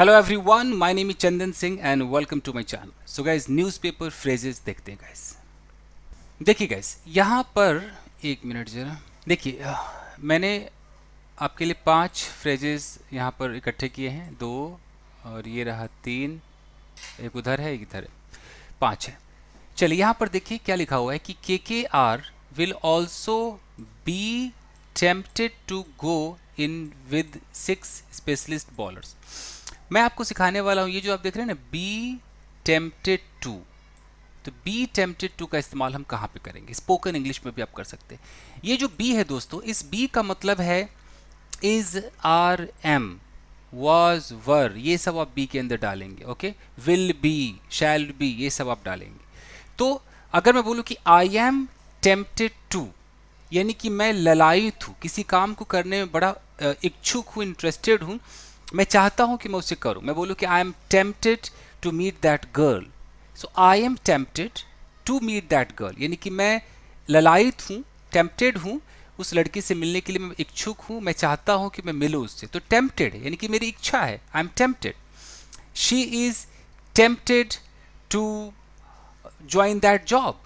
Hello everyone my name is Chandan Singh and welcome to my channel so guys newspaper phrases देखते हैं guys देखिए guys यहाँ पर एक मिनट जरा देखिए मैंने आपके लिए पांच फ्रेजेस यहाँ पर इकट्ठे किए हैं दो और ये रहा तीन एक उधर है एक इधर है पाँच है चलिए यहाँ पर देखिए क्या लिखा हुआ है कि K K R will also be tempted to go in with six specialist bowlers मैं आपको सिखाने वाला हूँ ये जो आप देख रहे हैं ना be tempted to to be tempted to का इस्तेमाल हम कहाँ पे करेंगे स्पोकन इंग्लिश में भी आप कर सकते हैं ये जो बी है दोस्तों इस बी का मतलब है is are am was were ये सब आप बी के अंदर डालेंगे okay will be shall be ये सब आप डालेंगे तो अगर मैं बोलूँ कि आई एम टेम्पटेड टू यानी कि मैं ललायित हूँ किसी काम को करने में बड़ा इच्छुक हूँ इंटरेस्टेड हूँ मैं चाहता हूँ कि मैं उसे करूँ मैं बोलूँ कि I am tempted to meet that girl so I am tempted to meet that girl यानी कि मैं ललायत हूँ टेम्पटेड हूँ उस लड़की से मिलने के लिए मैं इच्छुक हूँ मैं चाहता हूँ कि मैं मिलूँ उससे तो टेम्पटेड यानी कि मेरी इच्छा है I am tempted she is tempted to join that job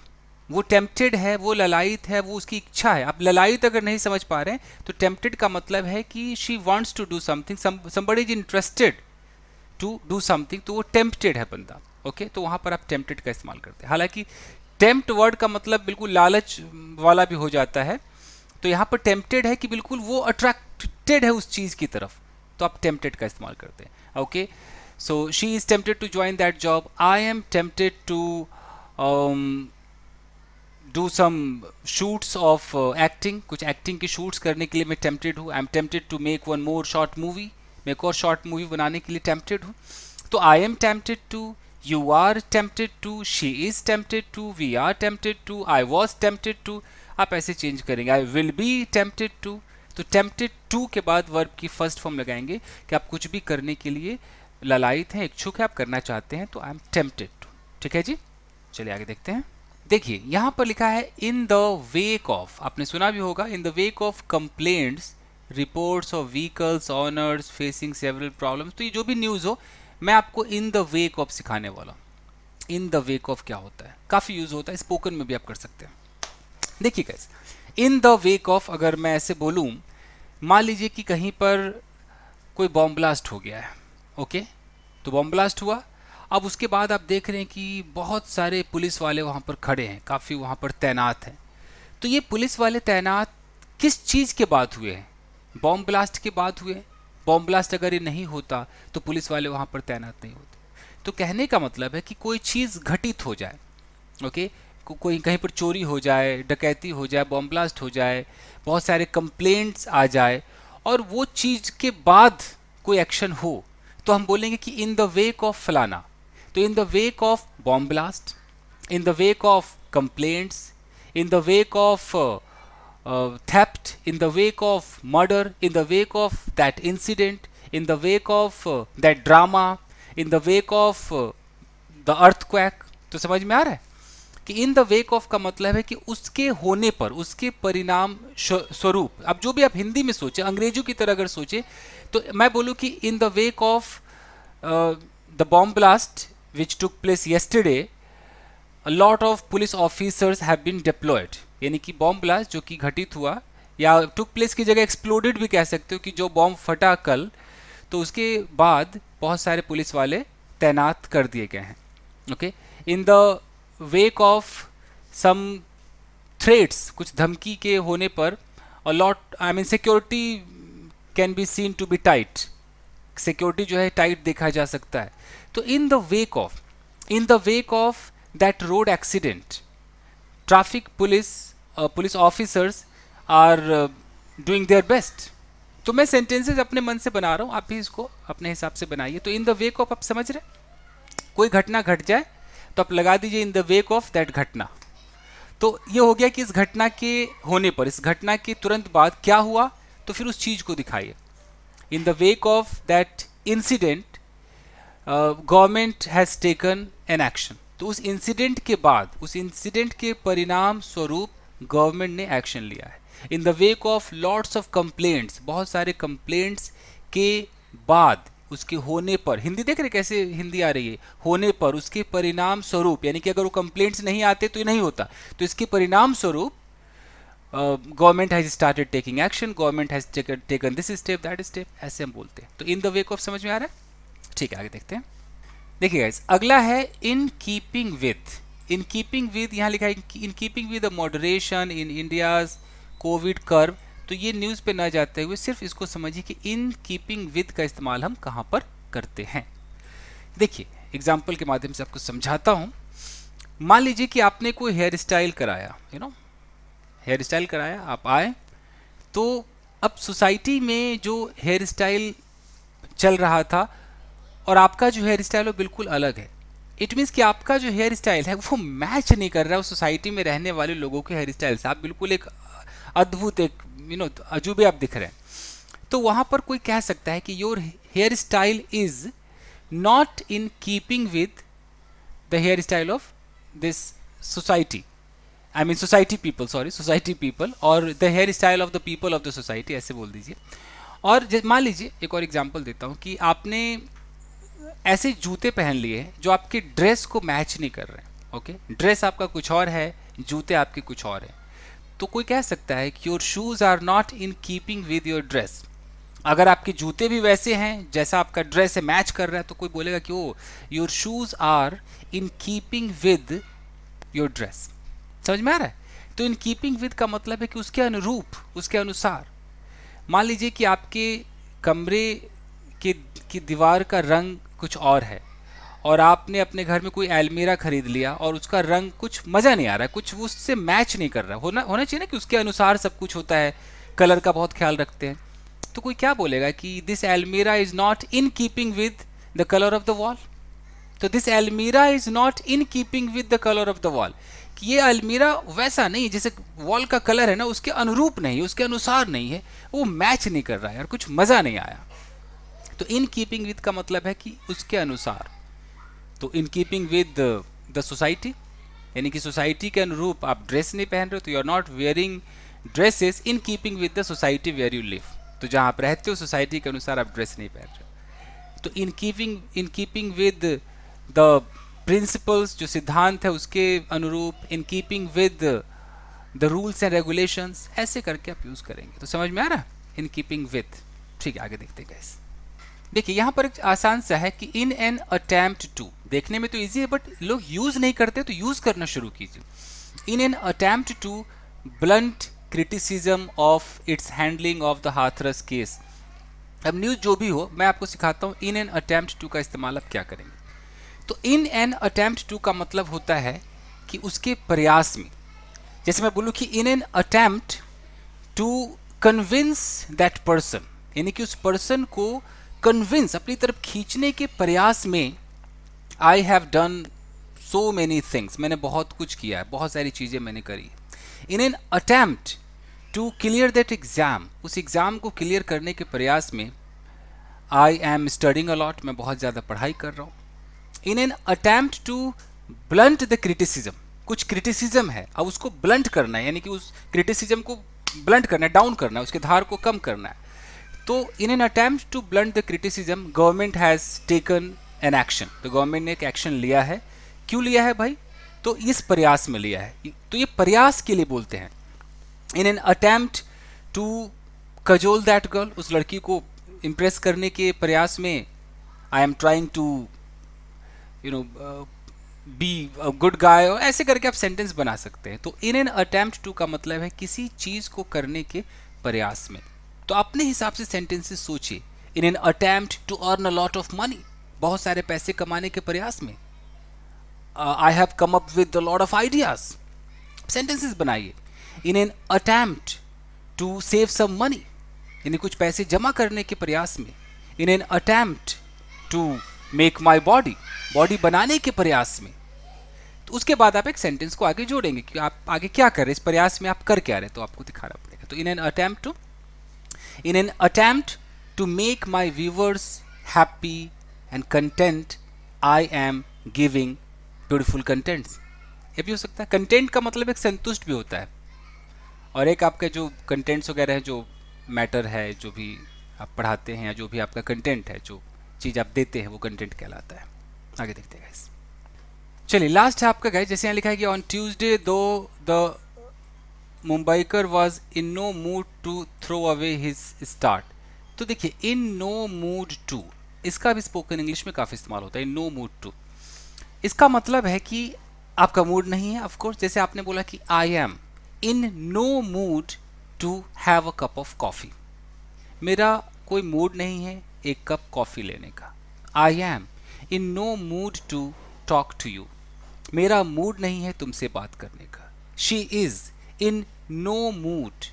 वो टेम्प्टेड है वो ललायत है वो उसकी इच्छा है आप ललायत अगर नहीं समझ पा रहे हैं तो टेम्प्टेड का मतलब है कि she wants to do something somebody is interested to do something तो वो टेम्प्टेड है बंदा ओके okay? तो वहाँ पर आप टेम्प्टेड का इस्तेमाल करते हैं हालांकि टेम्प्ट वर्ड का मतलब बिल्कुल लालच वाला भी हो जाता है तो यहाँ पर टेम्प्टेड है कि बिल्कुल वो अट्रैक्टेड है उस चीज़ की तरफ तो आप टेम्प्टेड का इस्तेमाल करते हैं okay so she is tempted to join that job I am tempted to do some shoots of acting कुछ एक्टिंग की शूट्स करने के लिए मैं टेम्पटेड हूँ I am tempted to make one more short movie मैं एक और शॉर्ट मूवी बनाने के लिए टेम्पटेड हूँ तो I am tempted to you are tempted to she is tempted to we are tempted to I was tempted to आप ऐसे चेंज करेंगे I will be tempted to तो टेम्पटेड टू के बाद वर्ब की फर्स्ट फॉर्म लगाएंगे कि आप कुछ भी करने के लिए ललायित हैं इच्छुक है आप करना चाहते हैं तो आई एम टेम्पटेड टू ठीक है जी चलिए आगे देखते हैं देखिए यहां पर लिखा है इन द वेक ऑफ आपने सुना भी होगा in the wake of complain reports of vehicles owners facing several problems तो ये जो भी न्यूज़ हो मैं आपको इन द वेक ऑफ सिखाने वाला इन द वेक ऑफ क्या होता है काफ़ी यूज़ होता है स्पोकन में भी आप कर सकते हैं देखिए कैसे इन द वेक ऑफ अगर मैं ऐसे बोलूँ मान लीजिए कि कहीं पर कोई बॉम्ब ब्लास्ट हो गया है ओके तो बॉम्ब ब्लास्ट हुआ अब उसके बाद आप देख रहे हैं कि बहुत सारे पुलिस वाले वहाँ पर खड़े हैं काफ़ी वहाँ पर तैनात हैं तो ये पुलिस वाले तैनात किस चीज़ के बाद हुए हैं बॉम्ब ब्लास्ट के बाद हुए बॉम्ब ब्लास्ट अगर ये नहीं होता तो पुलिस वाले वहाँ पर तैनात नहीं होते तो कहने का मतलब है कि कोई चीज़ घटित हो जाए ओके को, कोई कहीं पर चोरी हो जाए डकैती हो जाए बॉम्ब ब्लास्ट हो जाए बहुत सारे कंप्लेंट्स आ जाए और वो चीज़ के बाद कोई एक्शन हो तो हम बोलेंगे कि इन द वेक ऑफ फलाना तो in the wake of bomb blast in the wake of complaints in the wake of theft in the wake of murder in the wake of that incident in the wake of that drama in the wake of the earthquake तो समझ में आ रहा है कि in the wake of का मतलब है कि उसके होने पर उसके परिणाम स्वरूप अब जो भी आप हिंदी में सोचे अंग्रेजों की तरह अगर सोचे तो मैं बोलूँ कि in the wake of the bomb blast which took place yesterday, a lot of police officers have been deployed. यानी कि बॉम्ब ब्लास्ट जो कि घटित हुआ या टुक प्लेस की जगह एक्सप्लोडेड भी कह सकते हो कि जो बॉम्ब फटा कल तो उसके बाद बहुत सारे पुलिस वाले तैनात कर दिए गए हैं okay in the wake of some threats कुछ धमकी के होने पर a lot I mean security can be seen to be tight security जो है टाइट देखा जा सकता है तो in the wake of in the wake of that road accident traffic police police officers are doing their best तो मैं sentences अपने मन से बना रहा हूँ आप भी इसको अपने हिसाब से बनाइए तो इन द वेक ऑफ आप समझ रहे कोई घटना घट गट जाए तो आप लगा दीजिए in the wake of that घटना तो ये हो गया कि इस घटना के होने पर इस घटना के तुरंत बाद क्या हुआ तो फिर उस चीज़ को दिखाइए in the wake of that incident government has taken an action तो उस इंसिडेंट के बाद उस इंसिडेंट के परिणाम स्वरूप गवर्नमेंट ने एक्शन लिया है in the wake of lots of complaints बहुत सारे कंप्लेंट्स के बाद उसके होने पर हिंदी देख रहे कैसे हिंदी आ रही है होने पर उसके परिणाम स्वरूप यानी कि अगर वो कंप्लेंट्स नहीं आते तो ये नहीं होता तो इसके परिणाम स्वरूप government has started taking action government has taken this step that step ऐसे हम बोलते हैं तो इन द वेक ऑफ समझ में आ रहा है ठीक है आगे देखते हैं देखिए गाइज अगला है in keeping with in keeping with यहाँ लिखा है in keeping with moderation in India's Covid curve तो ये न्यूज़ पे न जाते हुए सिर्फ इसको समझिए कि इन कीपिंग विद का इस्तेमाल हम कहाँ पर करते हैं देखिए एग्जाम्पल के माध्यम से आपको समझाता हूँ मान लीजिए कि आपने कोई हेयर स्टाइल कराया यू नो हेयर स्टाइल कराया आप आए तो अब सोसाइटी में जो हेयर स्टाइल चल रहा था और आपका जो हेयर स्टाइल वो बिल्कुल अलग है इट मीन्स कि आपका जो हेयर स्टाइल है वो मैच नहीं कर रहा है सोसाइटी में रहने वाले लोगों के हेयर स्टाइल से आप बिल्कुल एक अद्भुत एक यू नो अजूबे आप दिख रहे हैं तो वहाँ पर कोई कह सकता है कि your hair style is not in keeping with the hair style of this society I mean society people sorry society people और the hair style of the people of the society ऐसे बोल दीजिए और मान लीजिए एक और एग्जाम्पल देता हूँ कि आपने ऐसे जूते पहन लिए जो आपके ड्रेस को मैच नहीं कर रहे हैं ओके ड्रेस आपका कुछ और है जूते आपके कुछ और है तो कोई कह सकता है कि your shoes are not in keeping with your dress अगर आपके जूते भी वैसे हैं जैसा आपका ड्रेस है मैच कर रहा है तो कोई बोलेगा कि oh your shoes are in keeping with your dress समझ में आ रहा है तो इन कीपिंग विद का मतलब है कि उसके अनुरूप उसके अनुसार मान लीजिए कि आपके कमरे के की दीवार का रंग कुछ और है और आपने अपने घर में कोई एलमीरा खरीद लिया और उसका रंग कुछ मज़ा नहीं आ रहा है कुछ उससे मैच नहीं कर रहा होना होना चाहिए ना कि उसके अनुसार सब कुछ होता है कलर का बहुत ख्याल रखते हैं तो कोई क्या बोलेगा कि this almirah is not in keeping with the colour of the wall तो this almirah is not in keeping with the colour of the wall कि ये अलमीरा वैसा नहीं जैसे वॉल का कलर है ना उसके अनुरूप नहीं उसके अनुसार नहीं है वो मैच नहीं कर रहा है और कुछ मज़ा नहीं आया तो इन कीपिंग विद का मतलब है कि उसके अनुसार तो in keeping with the society यानी कि सोसाइटी के अनुरूप आप ड्रेस नहीं पहन रहे हो तो you are not wearing dresses in keeping with the society where you live तो जहाँ आप रहते हो सोसाइटी के अनुसार आप ड्रेस नहीं पहन रहे तो in keeping in keeping with the principles जो सिद्धांत है उसके अनुरूप in keeping with the rules and regulations ऐसे करके आप यूज़ करेंगे तो समझ में आ रहा इन कीपिंग विथ ठीक है आगे देखते हैं गैस देखिए यहाँ पर आसान सा है कि इन एन अटैम्प्ट टू देखने में तो ईजी है बट लोग यूज़ नहीं करते तो यूज़ करना शुरू कीजिए in an attempt to blunt criticism of its handling of the Hathras case अब न्यूज़ जो भी हो मैं आपको सिखाता हूँ इन एन अटैम्प्ट टू का इस्तेमाल आप क्या करेंगे तो इन एन अटैम्प्ट टू का मतलब होता है कि उसके प्रयास में जैसे मैं बोलूँ कि in an attempt to convince that person यानी कि उस पर्सन को कन्विंस अपनी तरफ खींचने के प्रयास में I have done so many things मैंने बहुत कुछ किया है बहुत सारी चीज़ें मैंने करी in an attempt to clear that exam उस एग्ज़ाम को क्लियर करने के प्रयास में आई एम स्टडिंग अलॉट मैं बहुत ज़्यादा पढ़ाई कर रहा हूँ in an attempt to blunt the criticism कुछ क्रिटिसिज्म है अब उसको ब्लंट करना है यानी कि उस क्रिटिसिज्म को ब्लंट करना है डाउन करना है उसके धार को कम करना है तो in an attempt to blunt the criticism government has taken an action तो गवर्नमेंट ने एक एक्शन लिया है क्यों लिया है भाई तो इस प्रयास में लिया है तो ये प्रयास के लिए बोलते हैं in an attempt to cajole that girl उस लड़की को इम्प्रेस करने के प्रयास में I am trying to you know be good guy ऐसे करके आप सेंटेंस बना सकते हैं तो इन एन अटैम्प्ट टू का मतलब है किसी चीज़ को करने के प्रयास में तो अपने हिसाब से सेंटेंसेस सोचिए in an attempt to earn a lot of money बहुत सारे पैसे कमाने के प्रयास में I have come up with lot of ideas sentences बनाइए in an attempt to save some money यानी कुछ पैसे जमा करने के प्रयास में in an attempt to make my body body बनाने के प्रयास में तो उसके बाद आप एक सेंटेंस को आगे जोड़ेंगे कि आप आगे क्या कर रहे हैं इस प्रयास में आप कर क्या रहे हैं तो आपको दिखाना पड़ेगा तो in an attempt to in an attempt to make my viewers happy and content i am giving beautiful contents ये भी हो सकता है कंटेंट का मतलब एक संतुष्ट भी होता है और एक आपके जो कंटेंट्स वगैरह हैं जो मैटर है जो भी आप पढ़ाते हैं या जो भी आपका कंटेंट है जो चीज़ आप देते हैं वो कंटेंट कहलाता है आगे देखते हैं गाइस चलिए लास्ट है आपका गाइस जैसे यहाँ लिखा है कि on Tuesday though the Mumbaikar was in no mood to throw away his start तो देखिए इन नो मूड टू इसका भी स्पोकन इंग्लिश में काफ़ी इस्तेमाल होता है इन नो मूड टू इसका मतलब है कि आपका मूड नहीं है ऑफकोर्स जैसे आपने बोला कि I am in no mood to have a cup of coffee मेरा कोई मूड नहीं है एक कप कॉफ़ी लेने का I am in no mood to talk to you मेरा मूड नहीं है तुमसे बात करने का she is in no mood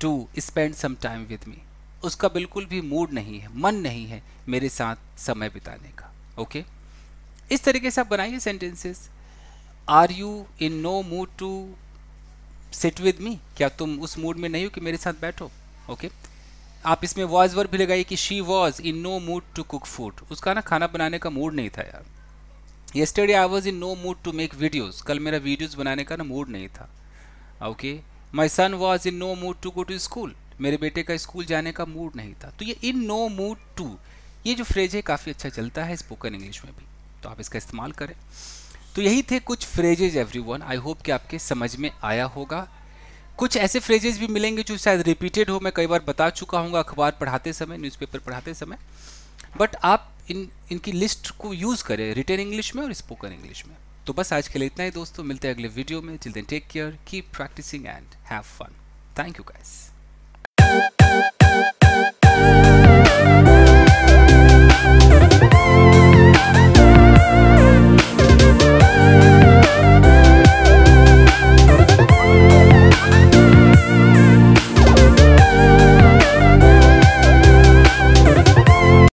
to spend some time with me उसका बिल्कुल भी मूड नहीं है मन नहीं है मेरे साथ समय बिताने का ओके okay? इस तरीके से आप बनाइए sentences are you in no mood to sit with me क्या तुम उस मूड में नहीं हो कि मेरे साथ बैठो ओके okay? आप इसमें वॉज वर्ब भी लगाइए कि she was in no mood to cook food उसका ना खाना बनाने का मूड नहीं था यार yesterday I was in no mood to make videos कल मेरा वीडियोज बनाने का ना मूड नहीं था okay okay? My son was in no mood to go to school मेरे बेटे का स्कूल जाने का मूड नहीं था तो ये इन नो मूड टू ये जो फ्रेज है काफ़ी अच्छा चलता है स्पोकन इंग्लिश में भी तो आप इसका इस्तेमाल करें तो यही थे कुछ फ्रेजेज वन आई होप कि आपके समझ में आया होगा कुछ ऐसे फ्रेजेज भी मिलेंगे जो शायद रिपीटेड हो मैं कई बार बता चुका हूँ अखबार पढ़ाते समय न्यूज़पेपर पढ़ाते समय बट आप इन इनकी लिस्ट को यूज़ करें रिटर्न इंग्लिश में और स्पोकन इंग्लिश में तो बस आज के लिए इतना ही दोस्तों मिलते हैं अगले वीडियो में दिन take care keep practising and have fun thank you guys